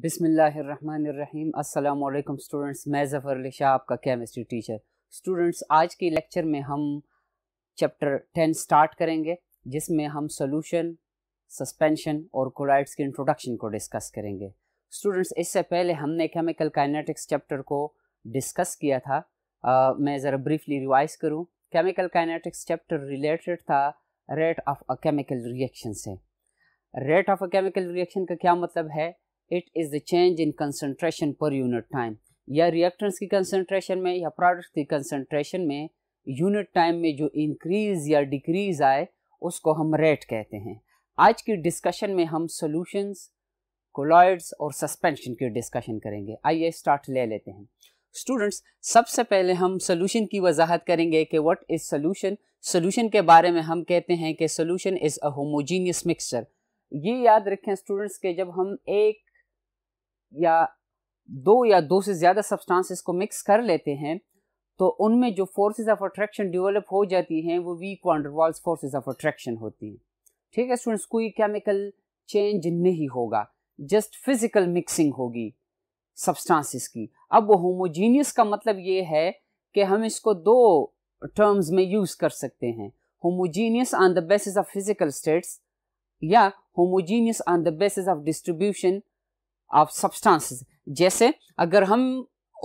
बिसमीम अल्लाम स्टूडेंट्स मैं ज़फ़र अली शाह आपका केमिस्ट्री टीचर स्टूडेंट्स आज के लेक्चर में हम चैप्टर टेन स्टार्ट करेंगे जिसमें हम सोलूशन सस्पेंशन और कोलाइड्स के इंट्रोडक्शन को डिस्कस करेंगे स्टूडेंट्स इससे पहले हमने केमिकल काइनेटिक्स चैप्टर को डिस्कस किया था आ, मैं ज़रा ब्रीफली रिवाइज करूँ केमिकल काइनेटिक्स चैप्टर रिलेटेड था rate of a chemical reaction से rate of a chemical reaction का क्या मतलब है it is the change in concentration per unit time या रिएक्टेंस की कंसनट्रेशन में या प्रोडक्ट की कंसनट्रेशन में यूनिट टाइम में जो इंक्रीज़ या डिक्रीज़ आए उसको हम रेट कहते हैं आज की डिस्कशन में हम सॉल्यूशंस कोलॉइड्स और सस्पेंशन की डिस्कशन करेंगे आइए स्टार्ट ले लेते हैं स्टूडेंट्स सबसे पहले हम सोल्यूशन की वजाहत करेंगे कि व्हाट इज़ सोल्यूशन सोल्यूशन के बारे में हम कहते हैं कि solution is a homogeneous mixture ये याद रखें स्टूडेंट्स के जब हम एक या दो या दो से ज़्यादा सब्सटेंसेस को मिक्स कर लेते हैं तो उनमें जो फोर्सेस ऑफ अट्रैक्शन डेवलप हो जाती हैं वो weak Waals forces of attraction होती हैं ठीक है स्टूडेंट्स कोई केमिकल चेंज नहीं होगा जस्ट फिजिकल मिक्सिंग होगी सब्सटेंसेस की अब वो होमोजीनियस का मतलब ये है कि हम इसको दो टर्म्स में यूज़ कर सकते हैं homogeneous on the basis of physical states या homogeneous on the basis of distribution of substances जैसे अगर हम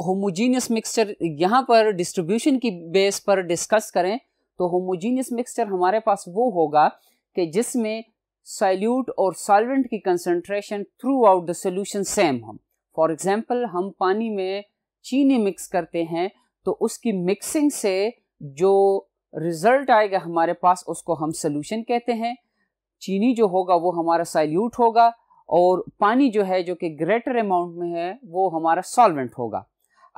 होमोजीनियस मिक्सचर यहाँ पर डिस्ट्रीब्यूशन की बेस पर डिस्कस करें तो होमोजीनियस मिक्सचर हमारे पास वो होगा कि जिसमें सॉल्यूट और सॉल्वेंट की concentration throughout the solution same हम फॉर एग्ज़ाम्पल हम पानी में चीनी मिक्स करते हैं तो उसकी मिक्सिंग से जो रिज़ल्ट आएगा हमारे पास उसको हम सोल्यूशन कहते हैं चीनी जो होगा वो हमारा सैल्यूट होगा और पानी जो है जो कि ग्रेटर अमाउंट में है वो हमारा सॉल्वेंट होगा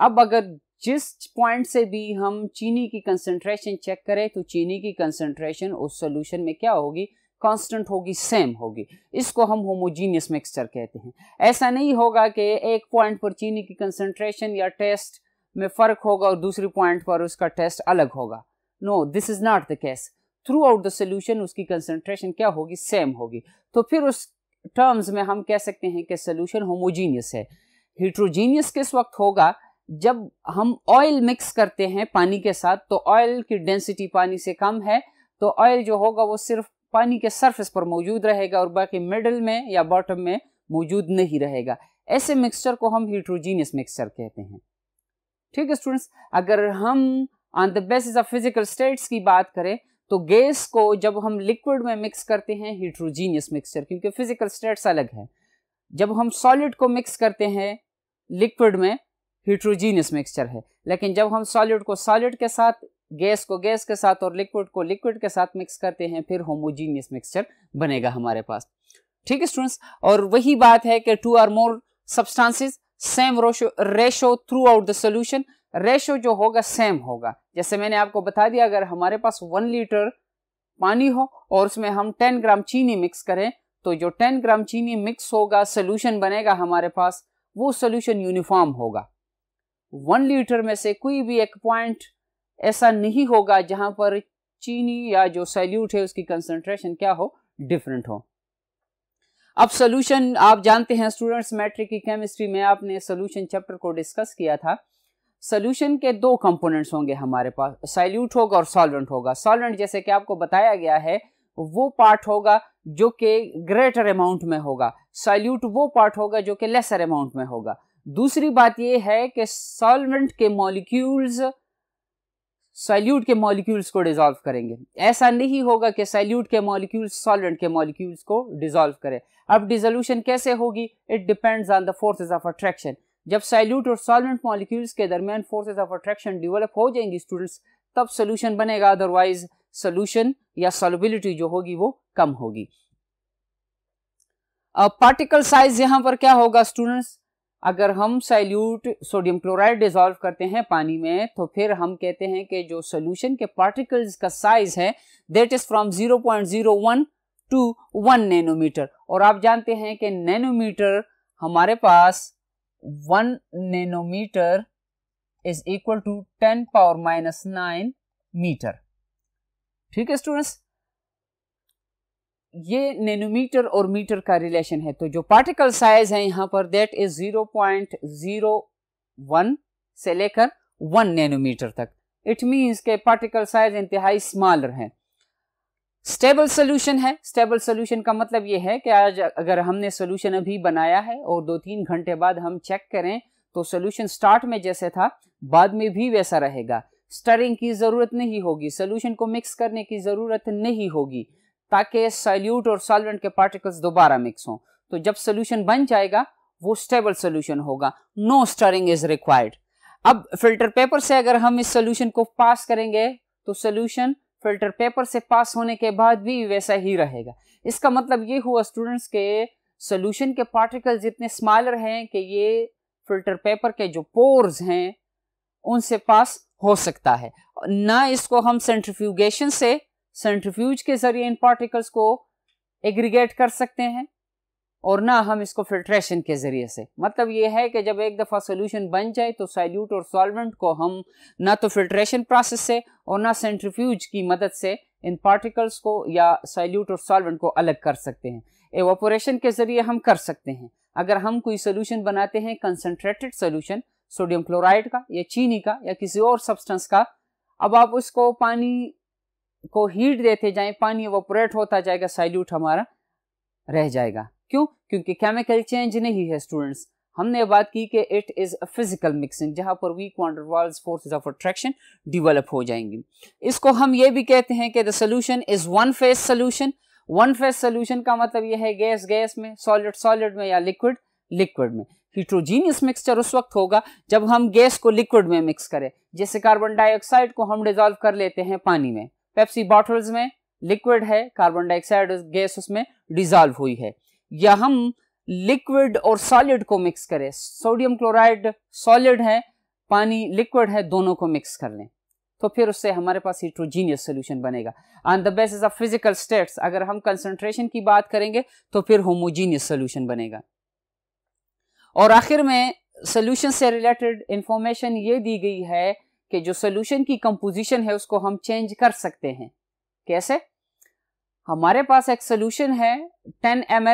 अब अगर जिस पॉइंट से भी हम चीनी की कंसनट्रेशन चेक करें तो चीनी की कंसनट्रेशन उस सोल्यूशन में क्या होगी कांस्टेंट होगी सेम होगी इसको हम होमोजीनियस मिक्सचर कहते हैं ऐसा नहीं होगा कि एक पॉइंट पर चीनी की कंसनट्रेशन या टेस्ट में फ़र्क होगा और दूसरी पॉइंट पर उसका टेस्ट अलग होगा no this is not the case throughout the solution उसकी कंसनट्रेशन क्या होगी सेम होगी तो फिर उस टर्म्स में हम कह सकते हैं कि सोल्यूशन होमोजीनियस है हिट्रोजीनियस किस वक्त होगा जब हम ऑयल मिक्स करते हैं पानी के साथ तो ऑयल की डेंसिटी पानी से कम है तो ऑयल जो होगा वो सिर्फ पानी के सरफेस पर मौजूद रहेगा और बाकी मिडल में या बॉटम में मौजूद नहीं रहेगा ऐसे मिक्सचर को हम हीट्रोजीनियस मिक्सचर कहते हैं ठीक है स्टूडेंट्स अगर हम on the basis of physical states की बात करें तो गैस को जब हम लिक्विड में मिक्स करते हैं हीट्रोजीनियस मिक्सचर क्योंकि फिजिकल स्टेट्स अलग है जब हम सॉलिड को मिक्स करते हैं लिक्विड में हीट्रोजीनियस मिक्सचर है लेकिन जब हम सॉलिड को सॉलिड के साथ गैस को गैस के साथ और लिक्विड को लिक्विड के साथ मिक्स करते हैं फिर होमोजीनियस मिक्सचर बनेगा हमारे पास ठीक है स्टूडेंट्स और वही बात है कि two or more substances same ratio throughout the solution ratio जो होगा सेम होगा जैसे मैंने आपको बता दिया अगर हमारे पास वन लीटर पानी हो और उसमें हम टेन ग्राम चीनी मिक्स करें तो जो टेन ग्राम चीनी मिक्स होगा सोल्यूशन बनेगा हमारे पास वो सोल्यूशन यूनिफॉर्म होगा वन लीटर में से कोई भी एक पॉइंट ऐसा नहीं होगा जहां पर चीनी या जो सैल्यूट है उसकी कंसंट्रेशन क्या हो डिफरेंट हो अब सोल्यूशन आप जानते हैं स्टूडेंट्स मैट्रिक की केमिस्ट्री में आपने सोल्यूशन चैप्टर को डिस्कस किया था सोल्यूशन के दो कंपोनेंट्स होंगे हमारे पास सैल्यूट होगा और सॉल्वेंट होगा सॉल्वेंट जैसे कि आपको बताया गया है वो पार्ट होगा जो कि ग्रेटर अमाउंट में होगा सॉल्यूट वो पार्ट होगा जो कि लेसर अमाउंट में होगा दूसरी बात यह है कि सॉल्वेंट के मॉलिक्यूल्स सॉल्यूट के मॉलिक्यूल्स को डिजॉल्व करेंगे ऐसा नहीं होगा कि सॉल्यूट के मॉलिक्यूल्स सॉल्वेंट के मॉलिक्यूल्स को डिजॉल्व करें अब डिजोल्यूशन कैसे होगी it depends on the forces of attraction जब सैल्यूट और सॉल्वेंट मॉलिक्यूल्स के दरमियान फोर्सेज ऑफ अट्रैक्शन डेवलप हो जाएंगी स्टूडेंट्स तब सोल्यूशन बनेगा अदरवाइज सॉल्यूशन या सॉल्युबिलिटी जो होगी वो कम होगी अब पार्टिकल साइज यहां पर क्या होगा स्टूडेंट्स अगर हम सैल्यूट सोडियम क्लोराइड डिजोल्व करते हैं पानी में तो फिर हम कहते हैं कि जो सोल्यूशन के पार्टिकल्स का साइज है that is from one to one nanometre और आप जानते हैं कि नैनोमीटर हमारे पास 1 nanometer is equal to 10 power minus 9 metre ठीक है स्टूडेंट्स ये नैनोमीटर और मीटर का रिलेशन है तो जो पार्टिकल साइज है यहां पर दैट इज 0.01 से लेकर 1 नैनोमीटर तक इट मीन्स के पार्टिकल साइज इंतहाई स्मॉलर है स्टेबल सोल्यूशन है स्टेबल सोल्यूशन का मतलब ये है कि आज अगर हमने सोल्यूशन अभी बनाया है और दो तीन घंटे बाद हम चेक करें तो सोल्यूशन स्टार्ट में जैसे था बाद में भी वैसा रहेगा स्टरिंग की ज़रूरत नहीं होगी सोल्यूशन को मिक्स करने की ज़रूरत नहीं होगी ताकि सोल्यूट और सॉल्वेंट के पार्टिकल्स दोबारा मिक्स हों तो जब सोल्यूशन बन जाएगा वो स्टेबल सोल्यूशन होगा नो स्टरिंग इज रिक्वायर्ड अब फिल्टर पेपर से अगर हम इस सोल्यूशन को पास करेंगे तो सोल्यूशन फिल्टर पेपर से पास होने के बाद भी वैसा ही रहेगा इसका मतलब ये हुआ स्टूडेंट्स के सोल्यूशन के पार्टिकल्स इतने स्मॉलर हैं कि ये फिल्टर पेपर के जो पोर्स हैं उनसे पास हो सकता है ना इसको हम सेंट्रीफ्यूगेशन से सेंट्रीफ्यूज के जरिए इन पार्टिकल्स को एग्रीगेट कर सकते हैं और ना हम इसको फिल्ट्रेशन के ज़रिए से मतलब ये है कि जब एक दफ़ा सोल्यूशन बन जाए तो सैल्यूट और सॉल्वेंट को हम ना तो फिल्ट्रेशन प्रोसेस से और ना सेंट्रीफ्यूज की मदद से इन पार्टिकल्स को या सैल्यूट और सॉल्वेंट को अलग कर सकते हैं एवोपोरेशन के ज़रिए हम कर सकते हैं अगर हम कोई सोल्यूशन बनाते हैं कंसनट्रेटेड सोल्यूशन सोडियम क्लोराइड का या चीनी का या किसी और सब्सटेंस का अब आप उसको पानी को हीट देते जाए पानी एवोपोरेट होता जाएगा सैल्यूट हमारा रह जाएगा क्यों क्योंकि केमिकल चेंज नहीं है स्टूडेंट्स हमने बात की कि it is a physical mixing जहां पर weak van der Waals forces of attraction develop हो जाएंगी इसको हम ये भी कहते हैं कि the solution is one phase solution one phase solution का मतलब यह है गैस गैस में सॉलिड सॉलिड में या लिक्विड लिक्विड में हीट्रोजीनियस मिक्सचर उस वक्त होगा जब हम गैस को लिक्विड में मिक्स करें जैसे कार्बन डाइऑक्साइड को हम डिजोल्व कर लेते हैं पानी में पेप्सी बॉटल्स में लिक्विड है कार्बन डाइऑक्साइड गैस उसमें डिजोल्व हुई है या हम लिक्विड और सॉलिड को मिक्स करें सोडियम क्लोराइड सॉलिड है पानी लिक्विड है दोनों को मिक्स कर लें तो फिर उससे हमारे पास हिट्रोजीनियस सोल्यूशन बनेगा on the basis of physical states अगर हम कंसनट्रेशन की बात करेंगे तो फिर होमोजीनियस सोल्यूशन बनेगा और आखिर में सोल्यूशन से रिलेटेड इंफॉर्मेशन ये दी गई है कि जो सोल्यूशन की कंपोजिशन है उसको हम चेंज कर सकते हैं कैसे हमारे पास एक सोल्यूशन है टेन एम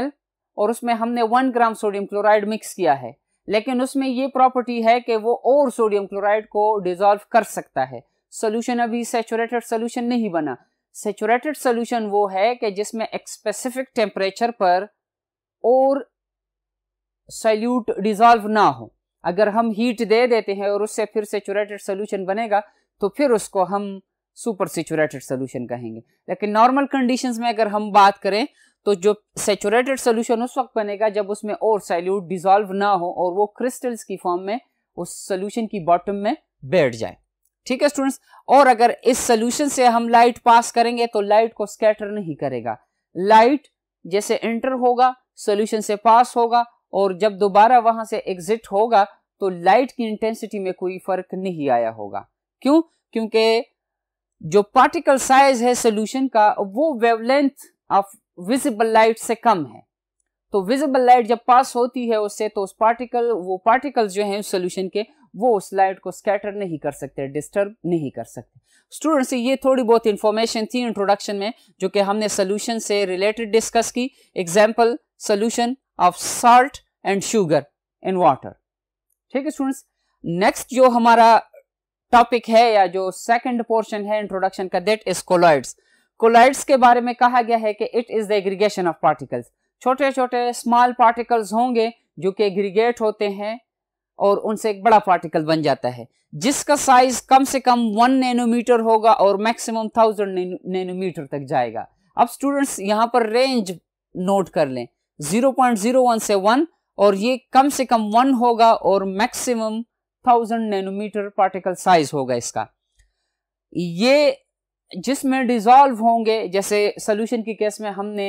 और उसमें हमने one gram sodium chloride mix किया है लेकिन उसमें ये प्रॉपर्टी है कि वो और सोडियम क्लोराइड को डिजोल्व कर सकता है सोल्यूशन अभी सेचुरेटेड सोल्यूशन नहीं बना सेचुरेटेड सोल्यूशन वो है कि जिसमें एक स्पेसिफिक टेम्परेचर पर और सल्यूट डिजॉल्व ना हो अगर हम हीट दे देते हैं और उससे फिर सेचुरेटेड सोल्यूशन बनेगा तो फिर उसको हम सुपर सेचुरेटेड सोल्यूशन कहेंगे लेकिन नॉर्मल कंडीशन में अगर हम बात करें तो जो सेचुरेटेड सोल्यूशन उस वक्त बनेगा जब उसमें और सैल्यूट डिजॉल्व ना हो और वो क्रिस्टल्स की फॉर्म में उस सोल्यूशन की बॉटम में बैठ जाए ठीक है स्टूडेंट्स और अगर इस सोल्यूशन से हम लाइट पास करेंगे तो लाइट को स्कैटर नहीं करेगा लाइट जैसे एंटर होगा सोल्यूशन से पास होगा और जब दोबारा वहां से एग्जिट होगा तो लाइट की इंटेंसिटी में कोई फर्क नहीं आया होगा क्यों क्योंकि जो पार्टिकल साइज है सोल्यूशन का वो वेवलेंथ ऑफ विजिबल लाइट से कम है तो विजिबल लाइट जब पास होती है उससे तो उस पार्टिकल वो पार्टिकल्स जो हैं उस सोल्यूशन के वो उस लाइट को स्कैटर नहीं कर सकते डिस्टर्ब नहीं कर सकते स्टूडेंट्स ये थोड़ी बहुत इंफॉर्मेशन थी इंट्रोडक्शन में जो कि हमने सोल्यूशन से रिलेटेड डिस्कस की example solution of salt and sugar in water ठीक है स्टूडेंट्स नेक्स्ट जो हमारा टॉपिक है या जो सेकंड पोर्शन है इंट्रोडक्शन का दैट इज कोलॉइड्स कोलाइड्स के बारे में कहा गया है कि it is the aggregation of particles छोटे छोटे स्मॉल पार्टिकल्स होंगे जो कि एग्रीगेट होते हैं और उनसे एक बड़ा पार्टिकल बन जाता है जिसका साइज कम से कम वन नैनोमीटर होगा और मैक्सिमम थाउजेंड नैनोमीटर तक जाएगा अब स्टूडेंट्स यहाँ पर रेंज नोट कर लें 0.01 से 1 और ये कम से कम 1 होगा और maximum thousand nanometer particle size होगा इसका ये जिसमें डिज़ोल्व होंगे जैसे सोल्यूशन की केस में हमने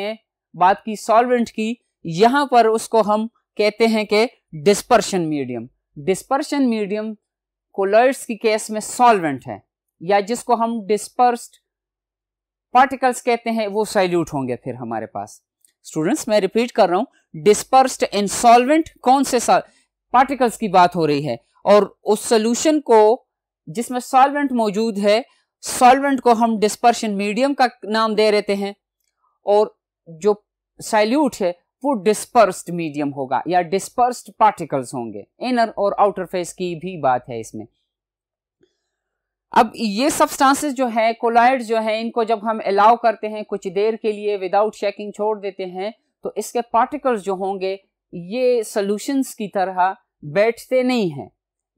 बात की सॉल्वेंट की यहां पर उसको हम कहते हैं कि dispersion medium dispersion medium colloids की केस में सॉल्वेंट है या जिसको हम डिस्पर्स्ड पार्टिकल्स कहते हैं वो सैल्यूट होंगे फिर हमारे पास स्टूडेंट्स मैं रिपीट कर रहा हूं डिस्पर्स्ड इन सॉल्वेंट कौन से पार्टिकल्स की बात हो रही है और उस सोल्यूशन को जिसमें सॉल्वेंट मौजूद है सॉल्वेंट को हम डिस्पर्शन मीडियम का नाम दे रहते हैं और जो सैल्यूट है वो डिस्पर्स्ड मीडियम होगा या डिस्पर्स्ड पार्टिकल्स होंगे इनर और आउटर फेस की भी बात है इसमें अब ये सब्सटेंसेस जो है कोलाइड जो है इनको जब हम अलाउ करते हैं कुछ देर के लिए विदाउट शेकिंग छोड़ देते हैं तो इसके पार्टिकल्स जो होंगे ये सॉल्यूशंस की तरह बैठते नहीं हैं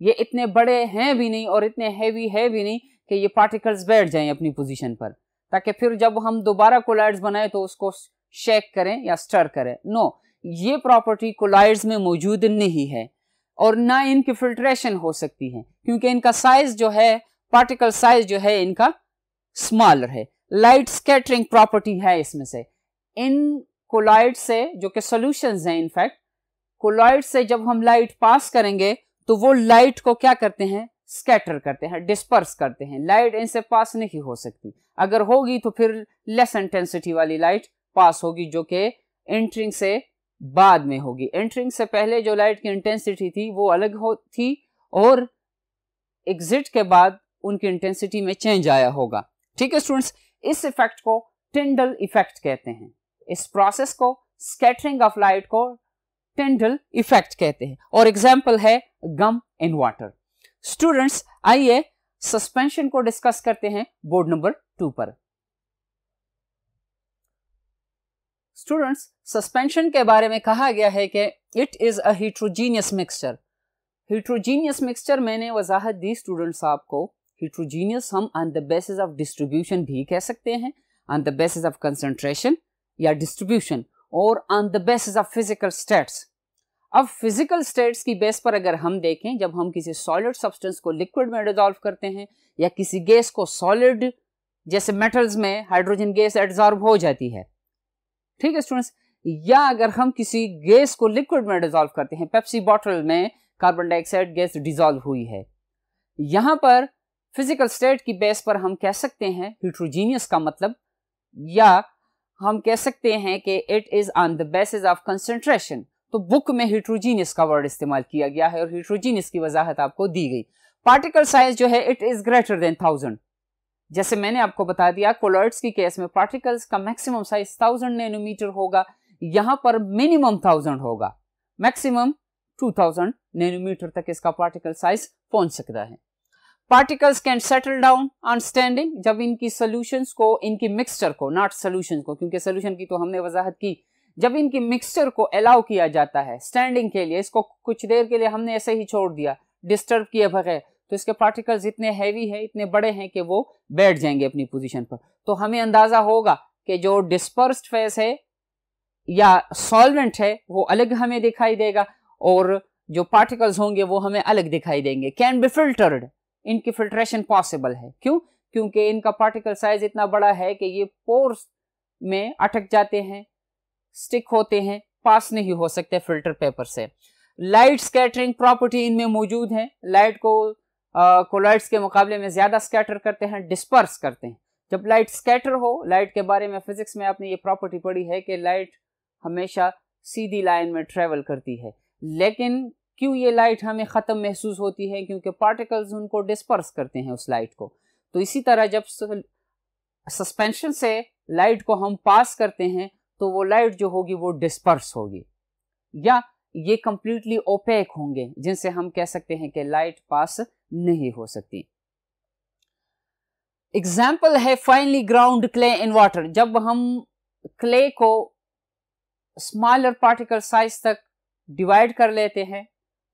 ये इतने बड़े हैं भी नहीं और इतने हैवी है भी नहीं कि ये पार्टिकल्स बैठ जाएं अपनी पोजीशन पर ताकि फिर जब हम दोबारा कोलाइड्स बनाएं तो उसको शेक करें या स्टर करें नो ये प्रॉपर्टी कोलाइड्स में मौजूद नहीं है और ना इनकी फिल्ट्रेशन हो सकती है क्योंकि इनका साइज जो है पार्टिकल साइज जो है इनका स्मॉलर है लाइट स्केटरिंग प्रॉपर्टी है इसमें से इन कोलाइड से जो कि सोल्यूशन है इनफैक्ट कोलाइड से जब हम लाइट पास करेंगे तो वो लाइट को क्या करते हैं स्कैटर करते हैं डिस्पर्स करते हैं लाइट इनसे पास नहीं हो सकती अगर होगी तो फिर लेस इंटेंसिटी वाली लाइट पास होगी जो कि एंट्रिंग से बाद में होगी एंट्रिंग से पहले जो लाइट की इंटेंसिटी थी वो अलग हो थी और एग्जिट के बाद उनकी इंटेंसिटी में चेंज आया होगा ठीक है स्टूडेंट्स इस इफेक्ट को टेंडल इफेक्ट कहते हैं इस प्रोसेस को स्कैटरिंग ऑफ लाइट को टेंडल इफेक्ट कहते हैं और एग्जाम्पल है गम इन वाटर स्टूडेंट्स आइए सस्पेंशन को डिस्कस करते हैं बोर्ड नंबर टू पर स्टूडेंट्स सस्पेंशन के बारे में कहा गया है कि it is heterogeneous mixture heterogeneous mixture मैंने वजाहत दी स्टूडेंट्स आपको हीट्रोजीनियस हम on the basis of distribution भी कह सकते हैं on the basis of concentration या डिस्ट्रीब्यूशन और on the basis of physical states अब फिजिकल स्टेट्स की बेस पर अगर हम देखें जब हम किसी सॉलिड सब्सटेंस को लिक्विड में डिजॉल्व करते हैं या किसी गैस को सॉलिड जैसे मेटल्स में हाइड्रोजन गैस एड्जॉर्ब हो जाती है ठीक है स्टूडेंट्स या अगर हम किसी गैस को लिक्विड में डिजॉल्व करते हैं पेप्सी बॉटल में कार्बन डाइऑक्साइड गैस डिजॉल्व हुई है यहां पर फिजिकल स्टेट की बेस पर हम कह सकते हैं हिट्रोजीनियस का मतलब या हम कह सकते हैं कि it is on the basis of concentration तो बुक में हिट्रोजीनियस का वर्ड इस्तेमाल किया गया है और हिट्रोजीनियस की वजाहत आपको दी गई पार्टिकल साइज जो है it is greater than thousand जैसे मैंने आपको बता दिया कोलॉइड्स की केस में पार्टिकल्स का मैक्सिमम साइज थाउजेंड नैनोमीटर होगा यहां पर मिनिमम थाउजेंड होगा मैक्सिमम टू थाउजेंड नैनोमीटर तक इसका पार्टिकल साइज पहुंच सकता है particles can settle down on standing जब इनकी सोल्यूशन को इनकी मिक्सचर को नॉट सोल्यूशन को क्योंकि सोल्यूशन की तो हमने वजाहत की जब इनकी मिक्सचर को अलाउ किया जाता है स्टैंडिंग के लिए इसको कुछ देर के लिए हमने ऐसे ही छोड़ दिया डिस्टर्ब किए बगैर तो इसके पार्टिकल्स इतने हैवी है इतने बड़े हैं कि वो बैठ जाएंगे अपनी पोजिशन पर तो हमें अंदाज़ा होगा कि जो डिस्पर्स फेस है या सॉल्वेंट है वो अलग हमें दिखाई देगा और जो पार्टिकल्स होंगे वो हमें अलग दिखाई देंगे कैन बी फिल्टर्ड इनकी फिल्ट्रेशन पॉसिबल है क्यों क्योंकि इनका पार्टिकल साइज इतना बड़ा है कि ये पोर्स में अटक जाते हैं स्टिक होते हैं पास नहीं हो सकते फिल्टर पेपर से लाइट स्कैटरिंग प्रॉपर्टी इनमें मौजूद है लाइट को कोलाइट्स के मुकाबले में ज़्यादा स्कैटर करते हैं डिस्पर्स करते हैं जब लाइट स्कैटर हो लाइट के बारे में फिजिक्स में आपने ये प्रॉपर्टी पढ़ी है कि लाइट हमेशा सीधी लाइन में ट्रेवल करती है लेकिन क्यों ये लाइट हमें ख़त्म महसूस होती है क्योंकि पार्टिकल्स उनको डिस्पर्स करते हैं उस लाइट को तो इसी तरह जब सस्पेंशन से लाइट को हम पास करते हैं तो वो लाइट जो होगी वो डिस्पर्स होगी या ये कंप्लीटली ओपेक होंगे जिनसे हम कह सकते हैं कि लाइट पास नहीं हो सकती एग्जाम्पल है finely ground clay in water जब हम क्ले को स्मॉलर पार्टिकल साइज तक डिवाइड कर लेते हैं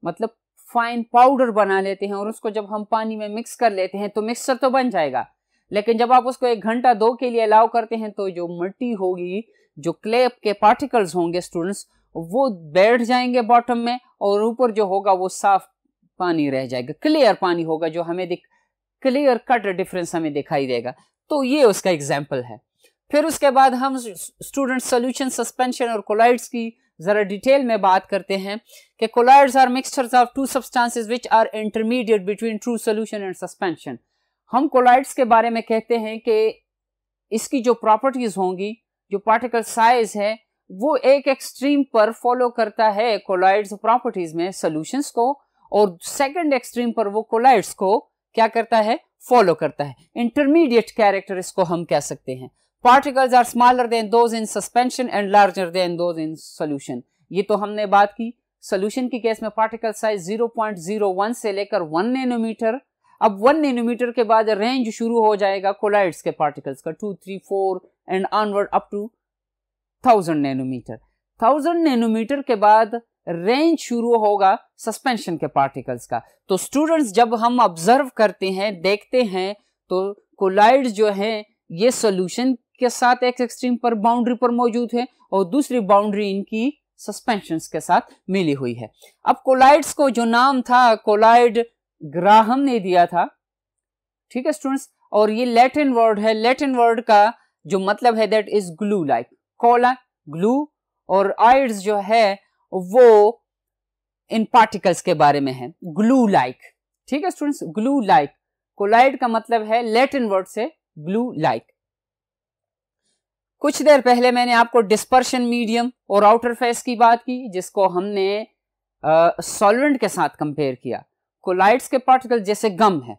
मतलब फाइन पाउडर बना लेते हैं और उसको जब हम पानी में मिक्स कर लेते हैं तो मिक्सचर तो बन जाएगा लेकिन जब आप उसको एक घंटा दो के लिए अलाउ करते हैं तो जो मिट्टी होगी जो क्ले के पार्टिकल्स होंगे स्टूडेंट्स वो बैठ जाएंगे बॉटम में और ऊपर जो होगा वो साफ पानी रह जाएगा क्लियर पानी होगा जो हमें दिख क्लियर कट डिफरेंस हमें दिखाई देगा तो ये उसका एग्जाम्पल है फिर उसके बाद हम स्टूडेंट सोल्यूशन सस्पेंशन और कोलाइड्स की ज़रा डिटेल में बात करते हैं कि colloids are mixtures of two substances which are intermediate between true solution and suspension हम कोलाइड्स के बारे में कहते हैं कि इसकी जो प्रॉपर्टीज़ होंगी जो पार्टिकल साइज है वो एक एक्सट्रीम पर फॉलो करता है कोलाइड्स प्रॉपर्टीज में सोल्यूशन को और सेकंड एक्सट्रीम पर वो कोलाइड्स को क्या करता है फॉलो करता है इंटरमीडिएट कैरेक्टर इसको हम कह सकते हैं particles are smaller than those in suspension and larger than those in solution ये तो हमने बात की सोल्यूशन की केस में पार्टिकल साइज वन से लेकर वन नैनोमीटर अब वन नैनोमीटर के बाद रेंज शुरू हो जाएगा कोलाइड्स के पार्टिकल्स का two three four and onward up to thousand nanometer thousand nanometer के बाद रेंज शुरू होगा सस्पेंशन के पार्टिकल्स का तो स्टूडेंट्स जब हम ऑब्जर्व करते हैं देखते हैं तो कोलाइड जो है ये सोल्यूशन के साथ एक एक्सट्रीम पर बाउंड्री पर मौजूद है और दूसरी बाउंड्री इनकी सस्पेंशन के साथ मिली हुई है अब कोलाइड्स को जो नाम था कोलाइड ग्राहम ने दिया था ठीक है स्टूडेंट्स और ये लैटिन वर्ड है लैटिन वर्ड का जो मतलब है that is glue like kolla glue और आयड्स जो है वो इन पार्टिकल्स के बारे में है ग्लू लाइक ठीक है स्टूडेंट्स ग्लू लाइक कोलाइड का मतलब है लेटिन वर्ड से ग्लू लाइक कुछ देर पहले मैंने आपको डिस्पर्शन मीडियम और आउटर फेस की बात की जिसको हमने सॉल्वेंट के साथ कंपेयर किया कोलाइड्स के पार्टिकल जैसे गम है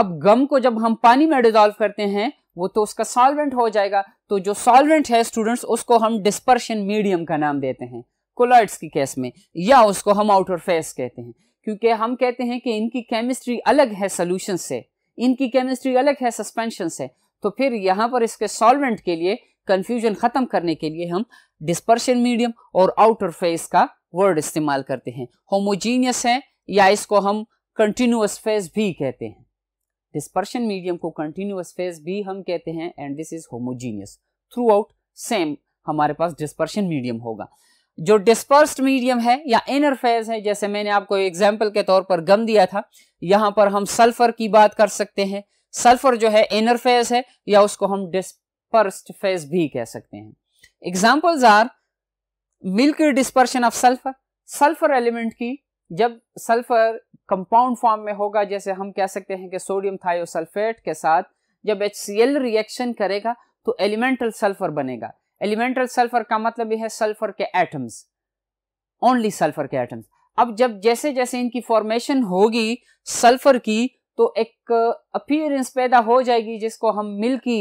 अब गम को जब हम पानी में डिजॉल्व करते हैं वो तो उसका सॉल्वेंट हो जाएगा तो जो सॉल्वेंट है स्टूडेंट्स उसको हम डिस्पर्शन मीडियम का नाम देते हैं कोलॉइड्स की केस में या उसको हम आउटर फेस कहते हैं क्योंकि हम कहते हैं कि इनकी केमिस्ट्री अलग है सोल्यूशन से इनकी केमिस्ट्री अलग है सस्पेंशन से तो फिर यहाँ पर इसके सॉल्वेंट के लिए कन्फ्यूजन ख़त्म करने के लिए हम डिस्पर्शन मीडियम और आउटर फेस का वर्ड इस्तेमाल करते हैं होमोजीनियस है या इसको हम कंटिन्यूस फेस भी कहते हैं डिस्पर्शन मीडियम को कंटिन्यूस फेज भी हम कहते हैं and this is homogeneous throughout same हमारे पास डिस्पर्शन मीडियम होगा जो डिस्पर्स्ड मीडियम है या इनर फेज है जैसे मैंने आपको एग्जाम्पल के तौर पर गम दिया था यहां पर हम सल्फर की बात कर सकते हैं सल्फर जो है इनर फेज है या उसको हम डिस्पर्स्ड फेज भी कह सकते हैं examples are milk dispersion of sulphur sulphur element की जब सल्फ़र कंपाउंड फॉर्म में होगा जैसे हम कह सकते हैं कि सोडियम थायोसल्फेट के साथ जब एच रिएक्शन करेगा तो एलिमेंटल सल्फ़र बनेगा एलिमेंटल सल्फ़र का मतलब यह है सल्फ़र के एटम्स ओनली सल्फ़र के एटम्स अब जब जैसे जैसे इनकी फॉर्मेशन होगी सल्फ़र की तो एक अपीयरेंस पैदा हो जाएगी जिसको हम मिल्की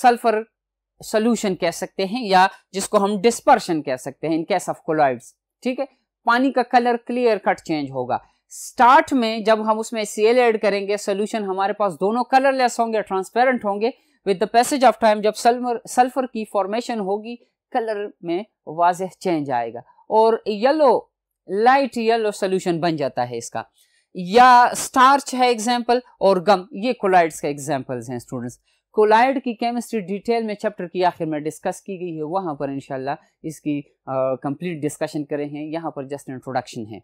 सल्फ़र सोल्यूशन कह सकते हैं या जिसको हम डिस्पर्शन कह सकते हैं इन केस ऑफ कोलॉइड्स ठीक है पानी का कलर क्लियर कट चेंज होगा स्टार्ट में जब हम उसमें सीएल एड करेंगे सोल्यूशन हमारे पास दोनों कलरलेस होंगे ट्रांसपेरेंट होंगे with the passage of time जब सल्फर सल्फर की फॉर्मेशन होगी कलर में वाज चेंज आएगा और येलो लाइट येलो सोल्यूशन बन जाता है इसका या स्टार्च है एग्जाम्पल और गम ये कोलाइड्स के एग्जाम्पल्स हैं स्टूडेंट्स कोलाइड की केमिस्ट्री डिटेल में चैप्टर की आखिर में डिस्कस की गई है वहाँ पर इनशाला इसकी कंप्लीट डिस्कशन करें हैं यहाँ पर जस्ट इंट्रोडक्शन है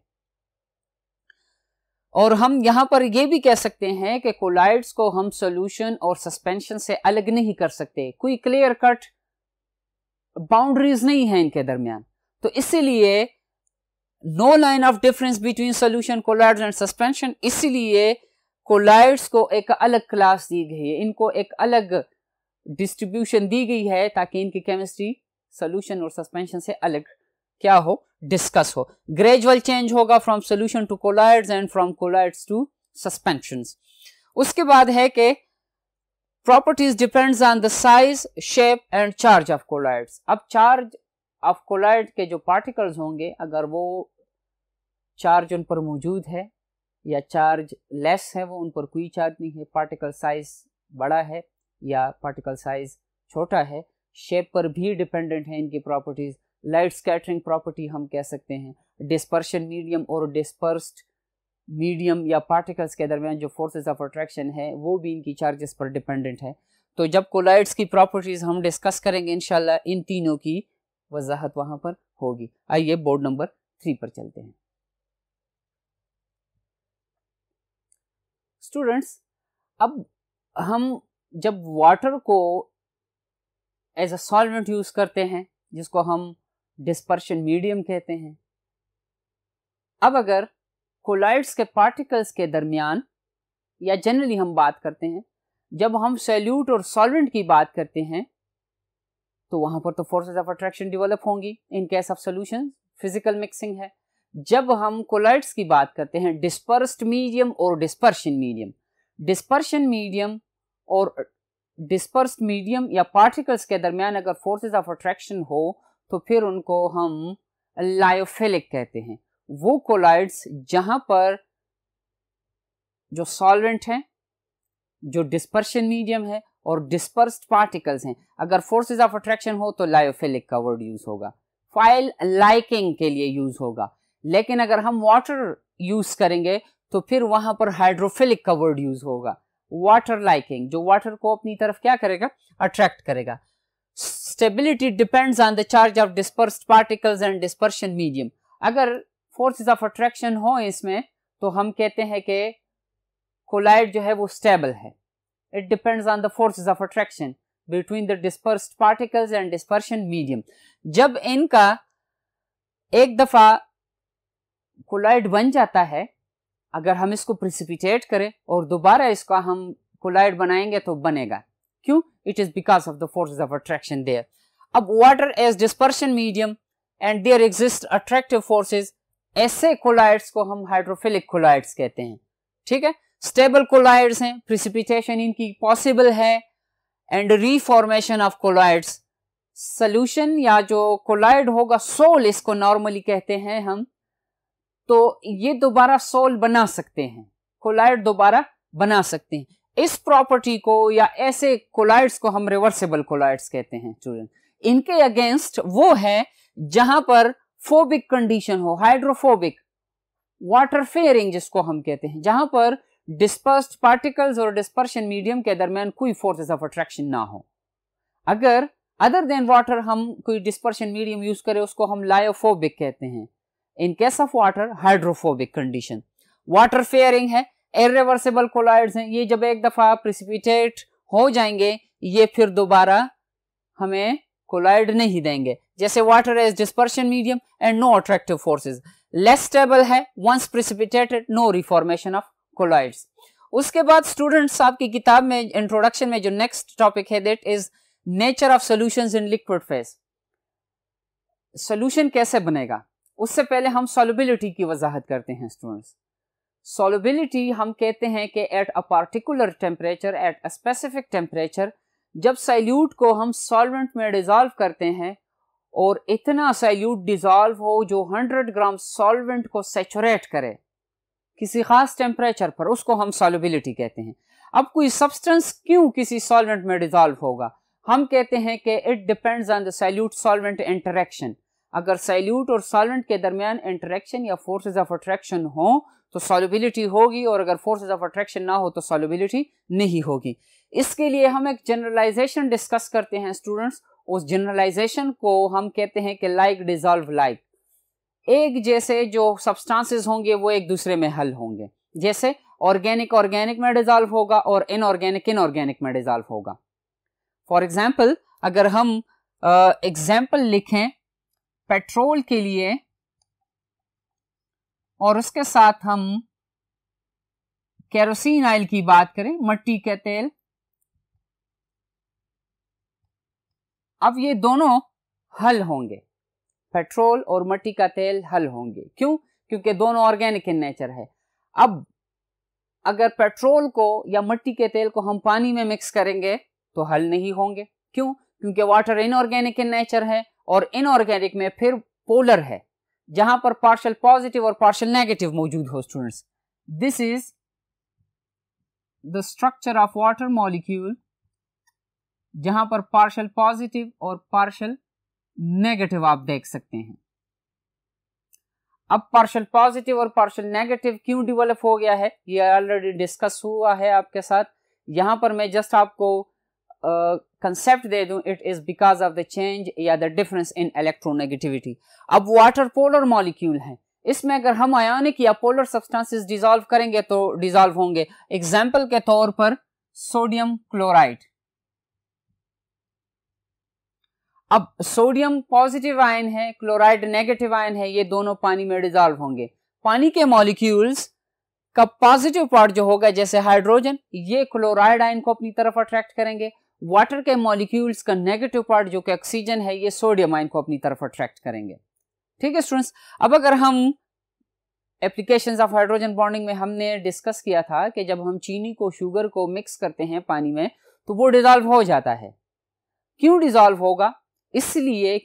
और हम यहाँ पर यह भी कह सकते हैं कि कोलाइड्स को हम सोल्यूशन और सस्पेंशन से अलग नहीं कर सकते कोई क्लियर कट बाउंड्रीज नहीं है इनके दरमियान तो इसीलिए no line of difference between solution colloids and suspension इसीलिए कोलाइड्स को एक अलग क्लास दी गई है इनको एक अलग डिस्ट्रीब्यूशन दी गई है ताकि इनकी केमिस्ट्री सोल्यूशन और सस्पेंशन से अलग क्या हो डिस्कस हो ग्रेजुअल चेंज होगा from solution to colloids and from colloids to suspension उसके बाद है कि properties depends on the size shape and charge of colloids अब चार्ज ऑफ कोलाइड के जो पार्टिकल्स होंगे अगर वो चार्ज उन पर मौजूद है या चार्ज लेस है वो उन पर कोई चार्ज नहीं है पार्टिकल साइज बड़ा है या पार्टिकल साइज छोटा है शेप पर भी डिपेंडेंट है इनकी प्रॉपर्टीज़ लाइट स्कैटरिंग प्रॉपर्टी हम कह सकते हैं डिस्पर्शन मीडियम और डिस्पर्स्ड मीडियम या पार्टिकल्स के दरमियान जो फोर्सेज ऑफ अट्रैक्शन है वो भी इनकी चार्जेस पर डिपेंडेंट है तो जब कोलाइड्स की प्रॉपर्टीज़ हम डिस्कस करेंगे इन इन तीनों की वजाहत वहाँ पर होगी आइए बोर्ड नंबर थ्री पर चलते हैं स्टूडेंट्स अब हम जब वाटर को एज अ सॉल्वेंट यूज़ करते हैं जिसको हम डिस्पर्शन मीडियम कहते हैं अब अगर कोलाइड्स के पार्टिकल्स के दरमियान या जनरली हम बात करते हैं जब हम सेल्यूट और सॉल्वेंट की बात करते हैं तो वहां पर तो फोर्सेज ऑफ अट्रैक्शन डेवलप होंगी in case of solution physical mixing है जब हम कोलाइड्स की बात करते हैं डिस्पर्स्ड मीडियम और डिस्पर्शन मीडियम डिस्पर्शन मीडियम और डिस्पर्स्ड मीडियम या पार्टिकल्स के दरमियान अगर फोर्सेस ऑफ अट्रैक्शन हो तो फिर उनको हम लायोफिलिक कहते हैं वो कोलाइड्स जहां पर जो सॉल्वेंट हैं जो डिस्पर्शन मीडियम है और डिस्पर्स्ड पार्टिकल्स हैं अगर फोर्सेस ऑफ अट्रैक्शन हो तो लायोफिलिक का वर्ड यूज़ होगा फाइल लाइकिंग के लिए यूज़ होगा लेकिन अगर हम वाटर यूज़ करेंगे तो फिर वहाँ पर हाइड्रोफिलिक का वर्ड यूज़ होगा वाटर लाइकिंग जो वाटर को अपनी तरफ क्या करेगा अट्रैक्ट करेगा stability depends on the charge of disperse particles and dispersion medium अगर फोर्सेस ऑफ अट्रैक्शन हो इसमें तो हम कहते हैं कि कोलाइड जो है वो स्टेबल है it depends on the forces of attraction between the disperse particles and dispersion medium जब इनका एक दफ़ा कोलाइड बन जाता है अगर हम इसको प्रिसिपिटेट करें और दोबारा इसका हम कोलाइड बनाएंगे तो बनेगा क्यों it is because of the forces of attraction there अब water as dispersion medium and there exist attractive forces ऐसे कोलाइड्स को हम हाइड्रोफिलिक कोलाइड्स कहते हैं ठीक है स्टेबल कोलाइड्स हैं प्रिसिपिटेशन इनकी पॉसिबल है and reformation of colloids solution या जो कोलाइड होगा सोल इसको नॉर्मली कहते हैं हम तो ये दोबारा सोल बना सकते हैं कोलाइड दोबारा बना सकते हैं इस प्रॉपर्टी को या ऐसे कोलाइड्स को हम रिवर्सेबल कोलाइड्स कहते हैं स्टूडेंट इनके अगेंस्ट वो है जहां पर फोबिक कंडीशन हो हाइड्रोफोबिक वाटर फेयरिंग जिसको हम कहते हैं जहां पर डिस्पर्स पार्टिकल्स और डिस्पर्शन मीडियम के दरमियान कोई फोर्सेस ऑफ अट्रैक्शन ना हो अगर अदर देन वाटर हम कोई डिस्पर्शन मीडियम यूज करें उसको हम लायोफोबिक कहते हैं in case of water hydrophobic condition water fearing है irreversible collides हैं ये जब एक दफ़ा प्रिसिपिटेट हो जाएंगे ये फिर दोबारा हमें कोलाइड नहीं देंगे जैसे water is dispersion medium and no attractive forces less stable है once precipitated no reformation of colloids उसके बाद स्टूडेंट्स आपकी किताब में इंट्रोडक्शन में जो नेक्स्ट टॉपिक है that is nature of solution in liquid phase solution कैसे बनेगा उससे पहले हम सॉलिबिलिटी की वजाहत करते हैं स्टूडेंट्स सॉलिबिलिटी हम कहते हैं कि at a particular temperature at a specific temperature जब सैल्यूट को हम सॉल्वेंट में डिज़ॉल्व करते हैं और इतना सैल्यूट डिज़ॉल्व हो जो 100 ग्राम सॉल्वेंट को सेचुरेट करे किसी ख़ास टेम्परेचर पर उसको हम सॉलिबिलिटी कहते हैं अब कोई सब्सटेंस क्यों किसी सॉल्वेंट में डिज़ॉल्व होगा हम कहते हैं कि it depends on the solute solvent interaction अगर सैल्यूट और सॉल्वेंट के दरमियान इंटरेक्शन या फोर्सेज ऑफ अट्रैक्शन हो तो सॉलिबिलिटी होगी और अगर फोर्सेज ऑफ अट्रैक्शन ना हो तो सॉलिबिलिटी नहीं होगी इसके लिए हम एक जनरलाइजेशन डिस्कस करते हैं स्टूडेंट्स उस जनरलाइजेशन को हम कहते हैं कि लाइक डिजॉल्व लाइक एक जैसे जो सब्सटेंसेस होंगे वो एक दूसरे में हल होंगे जैसे ऑर्गेनिक ऑर्गेनिक में डिजॉल्व होगा और इनऑर्गेनिक इनऑर्गेनिक में डिजॉल्व होगा फॉर एग्जाम्पल अगर हम एग्जाम्पल uh, लिखें पेट्रोल के लिए और उसके साथ हम केरोसिन ऑयल की बात करें मट्टी के तेल अब ये दोनों हल होंगे पेट्रोल और मट्टी का तेल हल होंगे क्यों क्योंकि दोनों ऑर्गेनिक इन नेचर है अब अगर पेट्रोल को या मट्टी के तेल को हम पानी में मिक्स करेंगे तो हल नहीं होंगे क्यों क्योंकि वाटर इनऑर्गेनिक इन नेचर है और इनऑर्गेनिक में फिर पोलर है जहां पर पार्शल पॉजिटिव और पार्शल नेगेटिव मौजूद हो students this is the structure of water molecule जहां पर पार्शल पॉजिटिव और पार्शल नेगेटिव आप देख सकते हैं अब पार्शल पॉजिटिव और पार्शल नेगेटिव क्यों डिवेलप हो गया है ये ऑलरेडी डिस्कस हुआ है आपके साथ यहां पर मैं जस्ट आपको कंसेप्ट दे दूं it is because of the change या द डिफरेंस इन इलेक्ट्रोनेगेटिविटी अब वाटर पोलर मॉलिक्यूल हैं इसमें अगर हम आयोनिक या पोलर सब्सटेंसेस डिजॉल्व करेंगे तो डिजॉल्व होंगे एग्जाम्पल के तौर पर सोडियम क्लोराइड अब सोडियम पॉजिटिव आयन है क्लोराइड नेगेटिव आयन है ये दोनों पानी में डिजॉल्व होंगे पानी के मॉलिक्यूल्स का पॉजिटिव पार्ट जो होगा जैसे हाइड्रोजन ये क्लोराइड आयन को अपनी तरफ अट्रैक्ट करेंगे वाटर के मॉलिक्यूल्स का नेगेटिव पार्ट जो कि ऑक्सीजन है ये सोडियम आयन को अपनी तरफ अट्रैक्ट करेंगे ठीक है स्टूडेंट्स अब अगर हम एप्लीकेशंस ऑफ हाइड्रोजन बॉन्डिंग में हमने डिस्कस किया था कि जब हम चीनी को शुगर को मिक्स करते हैं पानी में तो वो डिज़ॉल्व हो जाता है क्यों डिज़ॉल्व होगा इसलिए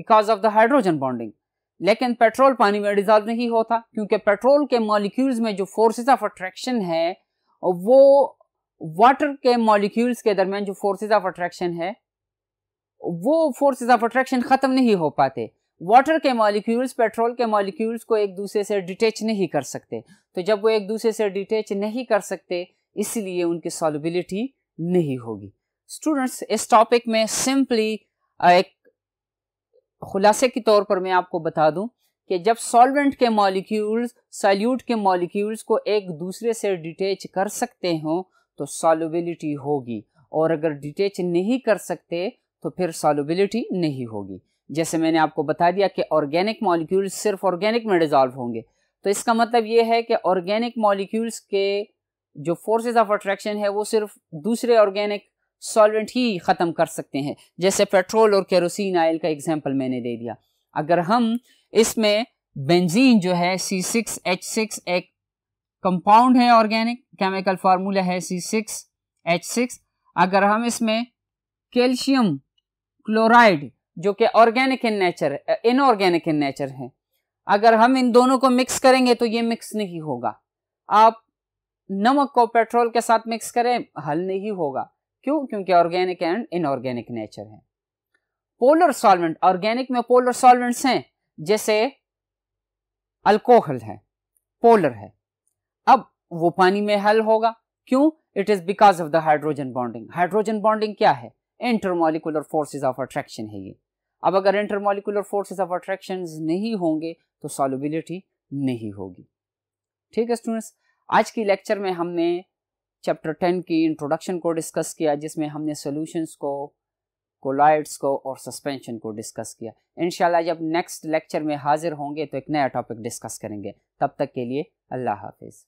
because of the hydrogen bonding लेकिन पेट्रोल पानी में डिज़ॉल्व नहीं होता क्योंकि पेट्रोल के मॉलिक्यूल्स में जो फोर्सेस ऑफ अट्रैक्शन है वो वाटर के मॉलिक्यूल्स के दरमियान जो फोर्सेज ऑफ अट्रैक्शन है वो फोर्सेस ऑफ अट्रैक्शन ख़त्म नहीं हो पाते वाटर के मॉलिक्यूल्स पेट्रोल के मॉलिक्यूल्स को एक दूसरे से डिटेच नहीं कर सकते तो जब वो एक दूसरे से डिटेच नहीं कर सकते इसलिए उनकी सॉलिबिलिटी नहीं होगी स्टूडेंट्स इस टॉपिक में सिंपली एक खुलासे के तौर पर मैं आपको बता दूं कि जब सॉल्वेंट के मॉलिक्यूल्स सॉल्यूट के मॉलिक्यूल्स को एक दूसरे से डिटेच कर सकते हों तो सॉल्युबिलिटी होगी और अगर डिटेच नहीं कर सकते तो फिर सॉलबिलिटी नहीं होगी जैसे मैंने आपको बता दिया कि ऑर्गेनिक मॉलिक्यूल सिर्फ ऑर्गेनिक में डिज़ॉल्व होंगे तो इसका मतलब ये है कि ऑर्गेनिक मॉलिक्यूल्स के जो फोर्सेज ऑफ अट्रैक्शन है वो सिर्फ दूसरे ऑर्गेनिक सॉल्वेंट ही ख़त्म कर सकते हैं जैसे पेट्रोल और केरोसिन आयल का एग्जाम्पल मैंने दे दिया अगर हम इसमें बेंजीन जो है सी सिक्स एच सिक्स एक कंपाउंड है ऑर्गेनिक केमिकल फार्मूला है सी सिक्स एच सिक्स अगर हम इसमें कैल्शियम क्लोराइड जो कि organic in nature inorganic in nature है अगर हम इन दोनों को मिक्स करेंगे तो ये मिक्स नहीं होगा आप नमक को पेट्रोल के साथ मिक्स करें हल नहीं होगा क्यों क्योंकि ऑर्गेनिक एंड इनऑर्गेनिक नेचर है पोलर सॉल्वेंट ऑर्गेनिक में पोलर सॉल्वेंट्स हैं जैसे अल्कोहल है पोलर है अब वो पानी में हल होगा क्यों it is because of the hydrogen bonding hydrogen bonding क्या है इंटरमोलिकुलर फोर्सेज ऑफ अट्रैक्शन है ये अब अगर इंटरमोलिकुलर फोर्सेज ऑफ अट्रैक्शन नहीं होंगे तो सॉलिबिलिटी नहीं होगी ठीक है स्टूडेंट्स आज की लेक्चर में हमने चैप्टर टेन की इंट्रोडक्शन को डिस्कस किया जिसमें हमने सोल्यूशंस को कोलाइड्स को और सस्पेंशन को डिस्कस किया इनशाला जब नेक्स्ट लेक्चर में हाजिर होंगे तो एक नया टॉपिक डिस्कस करेंगे तब तक के लिए अल्लाह हाफिज़